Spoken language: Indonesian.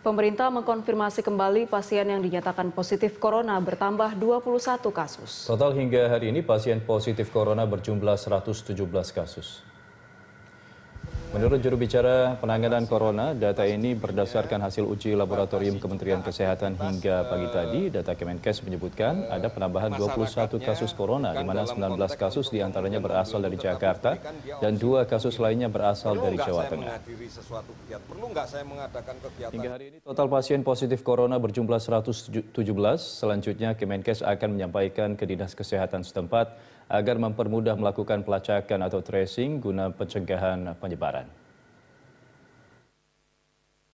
Pemerintah mengkonfirmasi kembali pasien yang dinyatakan positif corona bertambah 21 kasus. Total hingga hari ini pasien positif corona berjumlah 117 kasus. Menurut juru bicara penanganan corona, data ini berdasarkan hasil uji laboratorium Kementerian Kesehatan hingga pagi tadi. Data Kemenkes menyebutkan ada penambahan 21 kasus corona, di mana 19 kasus diantaranya berasal dari Jakarta dan dua kasus lainnya berasal dari Jawa Tengah. Hingga hari ini total pasien positif corona berjumlah 117. Selanjutnya Kemenkes akan menyampaikan ke Dinas Kesehatan setempat agar mempermudah melakukan pelacakan atau tracing guna pencegahan penyebaran.